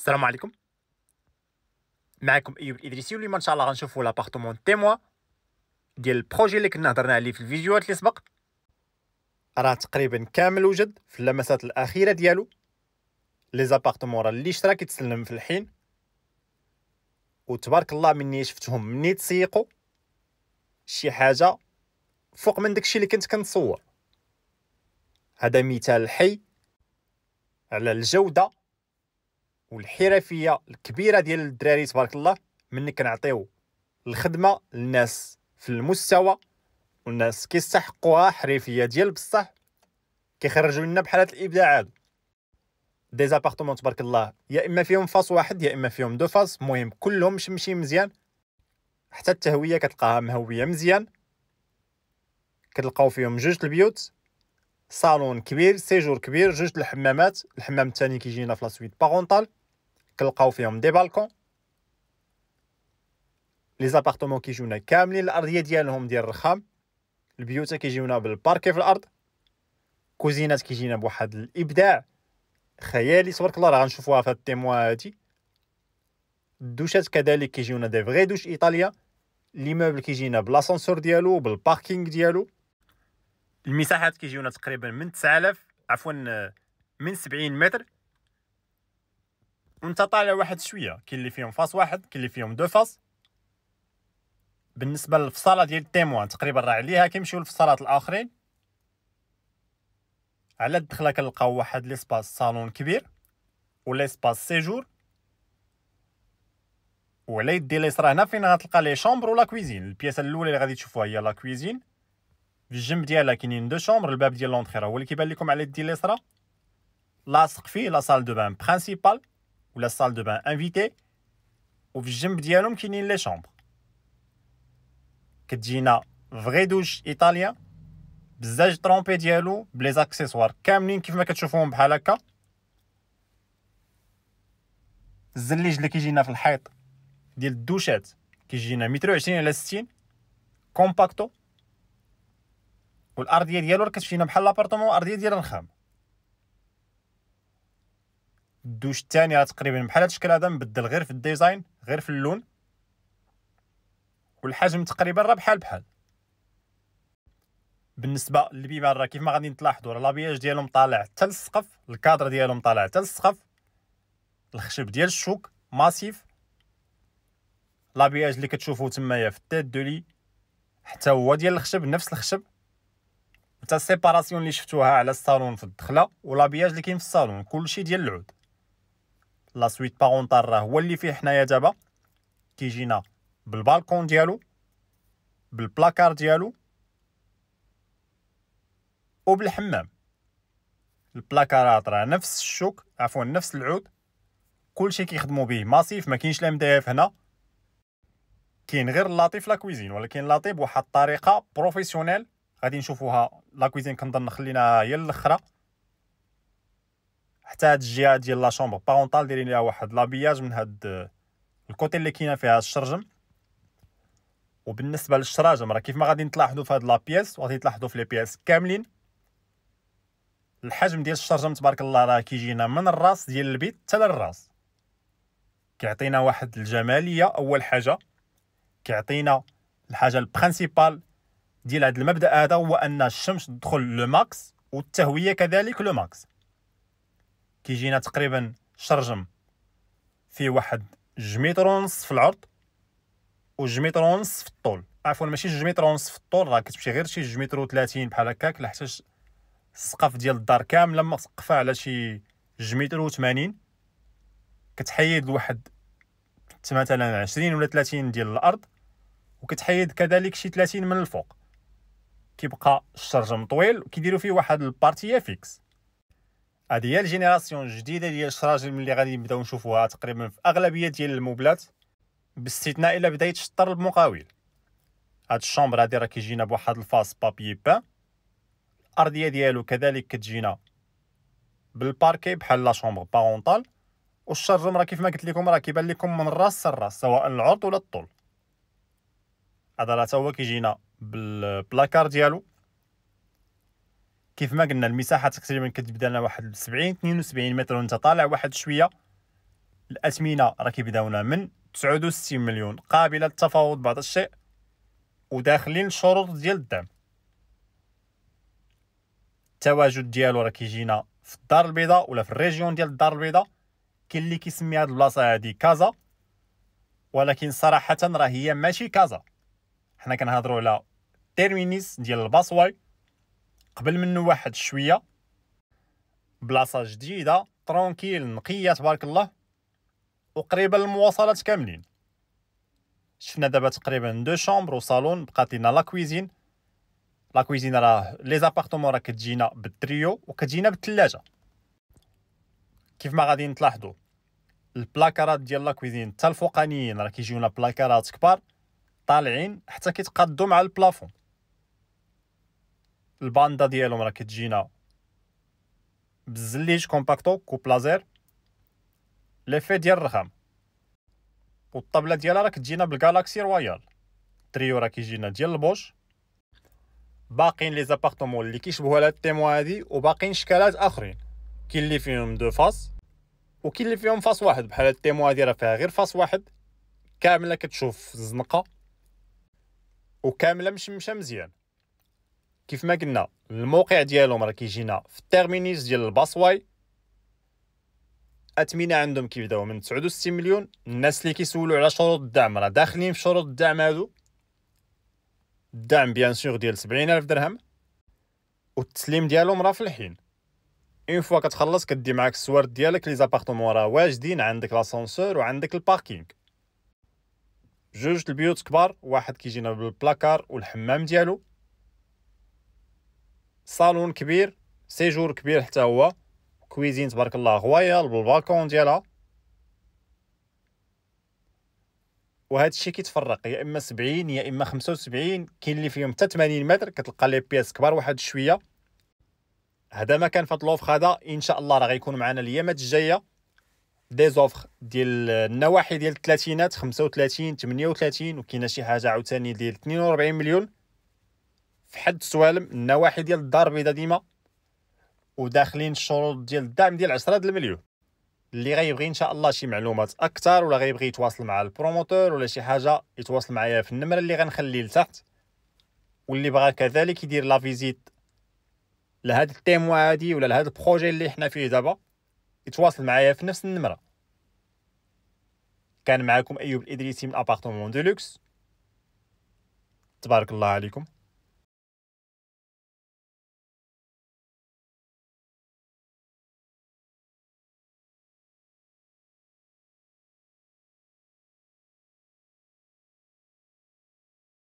السلام عليكم معكم ايوب الادريسي واليوم ان شاء الله غنشوفوا لابارتمون تيموا ديال البروجي اللي كنا هضرنا عليه في الفيديوهات اللي سبق راه تقريبا كامل وجد في اللمسات الاخيره ديالو لي زابارتمون راه اللي شرا كيتسلم في الحين وتبارك الله مني شفتهم مني تسيقوا شي حاجه فوق من داكشي اللي كنت كنتصور هذا مثال حي على الجوده والحرفيه الكبيره ديال الدراري تبارك الله ملي كنعطيو الخدمه للناس في المستوى والناس كيستحقوها حرفيه ديال بصح كيخرجوا لنا بحالات الابداعات دي زابارتمون تبارك الله يا اما فيهم فاس واحد يا اما فيهم دو فاس المهم كلهم مشمشي مزيان حتى التهويه كتلقاها مهويه مزيان كتلقاو فيهم جوج البيوت صالون كبير سيجور كبير جوج الحمامات الحمام الثاني كيجينا في لا سويت بارونتال كنلقاو فيهم دي بالكون لي زابارتمون كيجيونا كاملين الارضيه ديالهم ديال الرخام البيوت كيجيونا بالباركي في الارض كوزينات كيجينا بواحد الابداع خيالي تبارك الله راه غنشوفوها في هاد التيموا هادي الدوشات كذلك كيجيونا دي فغي دوش ايطاليا لي موبل كيجينا بلاسانسور ديالو بالباركينغ ديالو المساحات كيجيونا تقريبا من 9000 عفوا من 70 متر وانت طالع واحد شويه كاين اللي فيهم فاس واحد كاين اللي فيهم دو فاس بالنسبه للفصاله ديال التيموان تقريبا راه عليها كيمشيو للفصالات الاخرين على الدخله كنلقاو واحد ليسباس صالون كبير وليسباس سيجور وعلى يدي اليسرى هنا فين غتلقى لي شومبر ولا كويزين البياسه الاولى اللي غادي تشوفوها هي لا كويزين في الجنب ديالها كاينين دو شومبر الباب ديال لونتري هو اللي كيبان لكم على يدي اليسرى لاصق فيه لا سال دو بان برينسيبال ولا سال دو بان انفيتي وفي الجنب ديالهم كاينين لي شومبر كتجينا فغي دوش ايطاليا بزاج ترومبي ديالو بلي زاكسيسوار كاملين كيف ما كتشوفوهم بحال هكا الزليج اللي كيجينا في الحيط ديال الدوشات كيجينا متر وعشرين على ستين كومباكتو والارضيه ديالو راه كتجينا بحال لابارطمون الارضيه ديال الخام الدوش الثاني تقريبا بحال هذا الشكل هذا مبدل غير في الديزاين غير في اللون والحجم تقريبا راه بحال بحال بالنسبه للبيبان راه كيف ما غادي تلاحظوا راه لابياج ديالهم طالع حتى للسقف الكادر ديالهم طالع حتى للسقف الخشب ديال الشوك ماسيف لابياج اللي كتشوفوا تمايا في التيت دولي حتى هو ديال الخشب نفس الخشب حتى السيباراسيون اللي شفتوها على الصالون في الدخله ولابياج اللي كاين في الصالون كلشي ديال العود لا سويت بارونتال راه هو اللي فيه حنايا دابا كيجينا بالبالكون ديالو بالبلاكار ديالو وبالحمام البلاكارات راه نفس الشوك عفوا نفس العود كلشي كيخدموا به ماسيف ما كاينش الام دي اف هنا كاين غير لاطيف لا لاكويزين ولكن اللاطي بواحد الطريقه بروفيسيونيل غادي نشوفوها لاكويزين كنظن خليناها هي الاخره حتى هاد الجهه ديال لا شومبر بارونتال دايرين ليها واحد لابياج من هاد آه، الكوتي اللي كاينه فيها الشرجم وبالنسبه للشراجم راه كيف ما غادي تلاحظوا في هاد لابيس وغادي تلاحظوا في لي بيس كاملين الحجم ديال الشرجم تبارك الله راه كيجينا من الراس ديال البيت حتى للراس كيعطينا واحد الجماليه اول حاجه كيعطينا الحاجه البرينسيبال ديال هذا المبدا هذا هو ان الشمس تدخل لو ماكس والتهويه كذلك لو ماكس كيجينا تقريبا شرجم في واحد جميتر ونص في العرض و جميتر ونص في الطول عفوا ماشي جميتر ونص في الطول راه كتمشي غير شي جميتر و30 بحال هكاك حتى السقف ديال الدار كامله مسقفه على شي جميتر و80 كتحيد لواحد مثلا عشرين ولا ثلاثين ديال الارض وكتحيد كذلك شي ثلاثين من الفوق كيبقى الشرجم طويل وكيديروا فيه واحد البارتيه فيكس هذه هي الجينيراسيون الجديده ديال الشراجم اللي غادي نبداو نشوفوها تقريبا في اغلبيه ديال الموبلات باستثناء الا بدا يتشطر المقاول هاد الشومبر هادي راه كيجينا بواحد الفاس بابي با الارضيه ديالو كذلك كتجينا بالباركي بحال لا شومبر بارونطال والشرجم راه كيف ما قلت لكم راه كيبان لكم من الراس للراس سواء العرض ولا الطول هذا راه هو كيجينا بالبلاكار ديالو كيف ما قلنا المساحه تقريبا كتبدا لنا واحد 70 72 متر وانت طالع واحد شويه الاثمنه راه كيبداونا من 69 مليون قابله للتفاوض بعض الشيء وداخلين الشروط ديال الدعم التواجد ديالو راه كيجينا في الدار البيضاء ولا في الريجيون ديال الدار البيضاء كاين اللي كيسمي هاد البلاصه هادي كازا ولكن صراحه راه هي ماشي كازا حنا كنهضروا على تيرمينيس ديال الباصواي قبل منه واحد شويه بلاصه جديده ترونكيل نقيه تبارك الله وقريبه للمواصلات كاملين شفنا دابا تقريبا دو شومبر وصالون بقات لنا لا كويزين لا كويزين راه لي زابارتمون راه كتجينا بالتريو وكتجينا بالثلاجه كيف ما غادي تلاحظوا البلاكارات ديال لا كويزين حتى الفوقانيين راه كيجيونا بلاكارات كبار طالعين حتى كيتقادوا مع البلافون الباندا ديالهم راه كتجينا بالزليج كومباكتو كوب لازير ليفي ديال الرخام والطبله ديالها راه كتجينا بالكالاكسي رويال تريو راه كيجينا ديال البوش باقيين لي زابارتمون اللي كيشبهوا هاد التيمو هادي وباقيين شكالات اخرين كاين اللي فيهم دو فاس وكاين اللي فيهم فاس واحد بحال هاد التيمو هادي راه فيها غير فاس واحد كامله كتشوف الزنقه وكامله مشمشه مزيان كيف ما قلنا الموقع ديالهم راه كيجينا في التيرمينيس ديال الباصواي اثمنه عندهم كيبداو من 69 مليون الناس اللي كيسولوا على شروط الدعم راه داخلين في شروط الدعم هادو الدعم بيان سور ديال 70000 درهم والتسليم ديالهم راه في الحين اون فوا كتخلص كدي معاك السوارد ديالك لي زابارتمون راه واجدين عندك لاسانسور وعندك الباركينغ جوج البيوت كبار واحد كيجينا بالبلاكار والحمام ديالو صالون كبير سيجور كبير حتى هو كويزين تبارك الله غوايا بالبالكون ديالها وهذا الشيء كيتفرق يا اما 70 يا اما 75 كاين اللي فيهم حتى 80 متر كتلقى لي بياس كبار واحد شويه هذا ما كان فهاد لوفر هذا ان شاء الله راه غيكون معنا الايامات الجايه دي زوفر ديال النواحي ديال الثلاثينات 35 38 وكاينه شي حاجه عاوتاني ديال 42 مليون في حد سوالم النواحي ديال الدار البيضاء ديما وداخلين الشروط ديال الدعم ديال 10 المليون اللي غيبغي ان شاء الله شي معلومات اكثر ولا غيبغي يتواصل مع البروموتور ولا شي حاجه يتواصل معايا في النمره اللي غنخلي لتحت واللي بغى كذلك يدير لا فيزيت لهاد التيمو هادي ولا لهاد البروجي اللي حنا فيه دابا يتواصل معايا في نفس النمره كان معكم ايوب الادريسي من ابارتمون دو لوكس تبارك الله عليكم